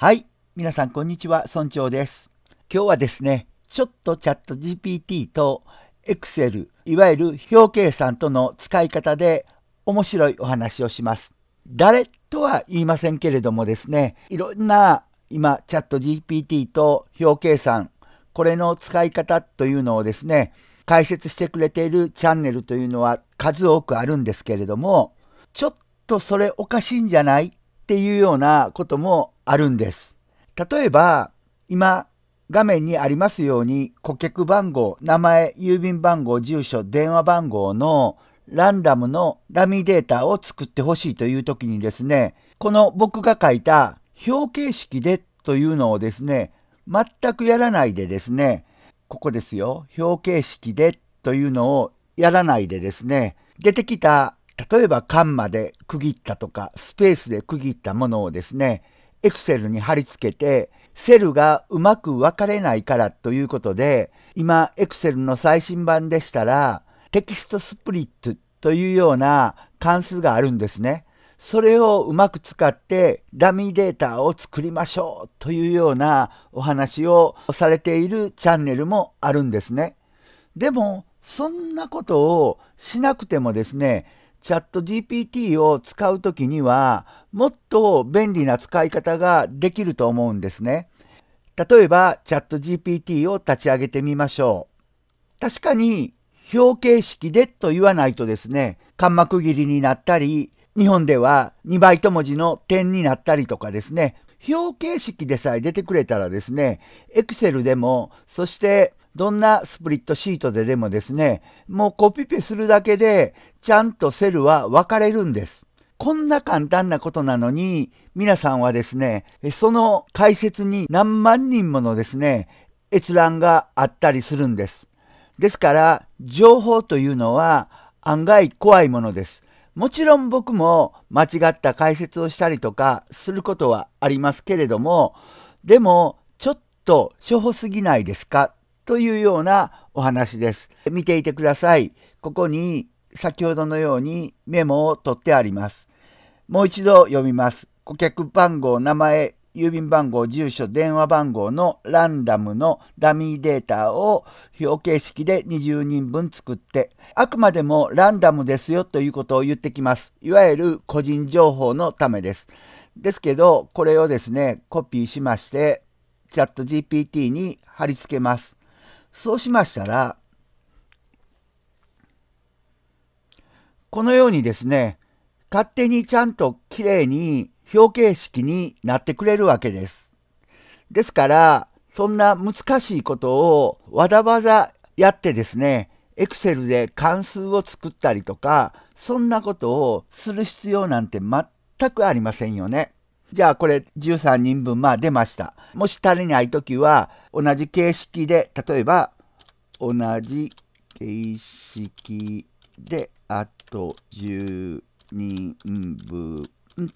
はい。皆さん、こんにちは。村長です。今日はですね、ちょっとチャット GPT と Excel、いわゆる表計算との使い方で面白いお話をします。誰とは言いませんけれどもですね、いろんな今、チャット GPT と表計算、これの使い方というのをですね、解説してくれているチャンネルというのは数多くあるんですけれども、ちょっとそれおかしいんじゃないっていうようなこともあるんです。例えば、今、画面にありますように、顧客番号、名前、郵便番号、住所、電話番号のランダムのラミデータを作ってほしいという時にですね、この僕が書いた表形式でというのをですね、全くやらないでですね、ここですよ、表形式でというのをやらないでですね、出てきた、例えばカンマで区切ったとか、スペースで区切ったものをですね、Excel に貼り付けて、セルがうまく分かれないからということで、今 Excel の最新版でしたら、テキストスプリットというような関数があるんですね。それをうまく使ってダミーデータを作りましょうというようなお話をされているチャンネルもあるんですね。でも、そんなことをしなくてもですね、チャット GPT を使うときには、もっと便利な使い方ができると思うんですね。例えば、チャット GPT を立ち上げてみましょう。確かに、表形式でと言わないとですね、間膜切りになったり、日本では2倍と文字の点になったりとかですね、表形式でさえ出てくれたらですね、Excel でも、そしてどんなスプリットシートででもですね、もうコピペするだけで、ちゃんとセルは分かれるんです。こんな簡単なことなのに、皆さんはですね、その解説に何万人ものですね、閲覧があったりするんです。ですから、情報というのは案外怖いものです。もちろん僕も間違った解説をしたりとかすることはありますけれども、でも、ちょっと初歩すぎないですかというようなお話です。見ていてください。ここに先ほどのようにメモを取ってあります。もう一度読みます。顧客番号、名前、郵便番号、住所、電話番号のランダムのダミーデータを表形式で20人分作って、あくまでもランダムですよということを言ってきます。いわゆる個人情報のためです。ですけど、これをですね、コピーしまして、チャット GPT に貼り付けます。そうしましたら、このようにですね、勝手にちゃんと綺麗に表形式になってくれるわけです。ですから、そんな難しいことをわざわざやってですね、Excel で関数を作ったりとか、そんなことをする必要なんて全くありませんよね。じゃあこれ13人分まあ出ました。もし足りないときは同じ形式で、例えば同じ形式であと10人分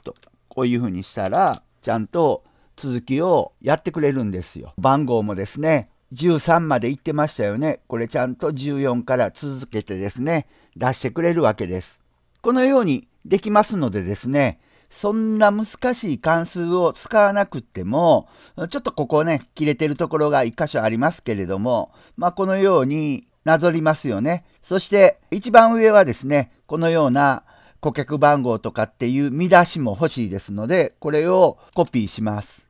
と、こういうふうにしたら、ちゃんと続きをやってくれるんですよ。番号もですね、13まで行ってましたよね。これちゃんと14から続けてですね、出してくれるわけです。このようにできますのでですね、そんな難しい関数を使わなくても、ちょっとここね、切れてるところが一箇所ありますけれども、まあこのようになぞりますよね。そして一番上はですね、このような顧客番号とかっていう見出しも欲しいですので、これをコピーします。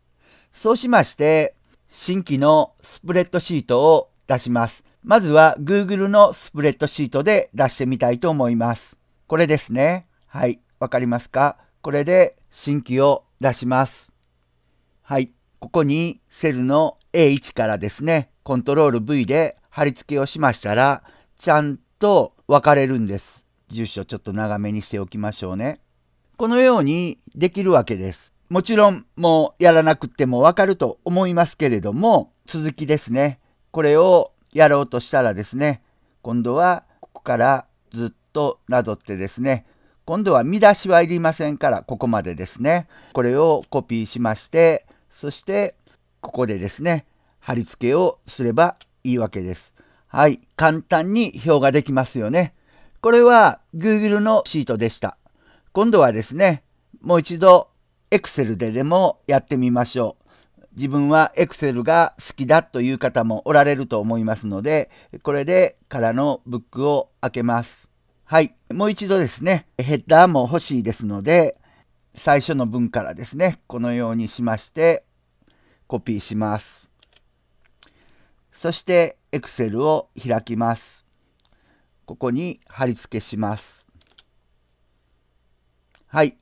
そうしまして、新規のスプレッドシートを出します。まずは Google のスプレッドシートで出してみたいと思います。これですね。はい。わかりますかこれで新規を出します。はい。ここにセルの A1 からですね、コントロール V で貼り付けをしましたら、ちゃんと分かれるんです。住所ちょっと長めにしておきましょうね。このようにできるわけです。もちろんもうやらなくてもわかると思いますけれども、続きですね。これをやろうとしたらですね、今度はここからずっとなぞってですね、今度は見出しはいりませんから、ここまでですね。これをコピーしまして、そしてここでですね、貼り付けをすればいいわけです。はい、簡単に表ができますよね。これは Google のシートでした。今度はですね、もう一度 Excel ででもやってみましょう。自分は Excel が好きだという方もおられると思いますので、これで空のブックを開けます。はい、もう一度ですね、ヘッダーも欲しいですので、最初の文からですね、このようにしまして、コピーします。そして Excel を開きます。ここに貼り付けします。はい。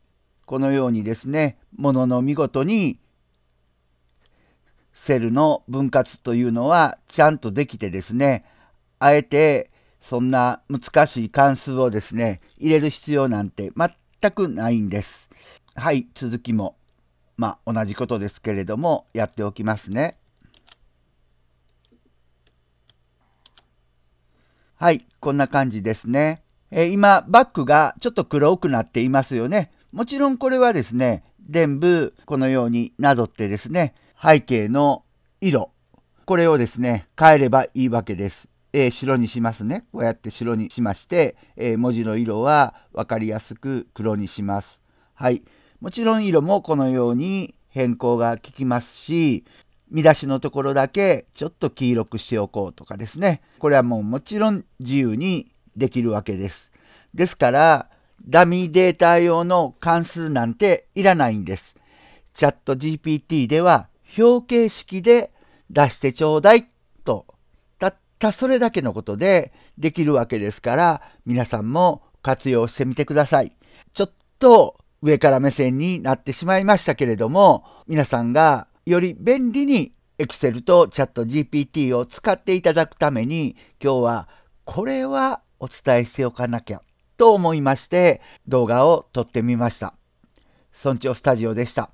このようにですね、ものの見事にセルの分割というのはちゃんとできてですね、あえてそんな難しい関数をですね、入れる必要なんて全くないんです。はい、続きも、まあ、同じことですけれども、やっておきますね。はい、こんな感じですね。えー、今、バックがちょっと黒くなっていますよね。もちろんこれはですね、全部このようになぞってですね、背景の色、これをですね、変えればいいわけです。えー、白にしますね。こうやって白にしまして、えー、文字の色は分かりやすく黒にします。はい。もちろん色もこのように変更が効きますし、見出しのところだけちょっと黄色くしておこうとかですね。これはもうもちろん自由にできるわけです。ですから、ダミーデータ用の関数なんていらないんです。チャット GPT では表形式で出してちょうだいと、たったそれだけのことでできるわけですから、皆さんも活用してみてください。ちょっと上から目線になってしまいましたけれども、皆さんがより便利に Excel と ChatGPT を使っていただくために今日はこれはお伝えしておかなきゃと思いまして動画を撮ってみました。村長スタジオでした。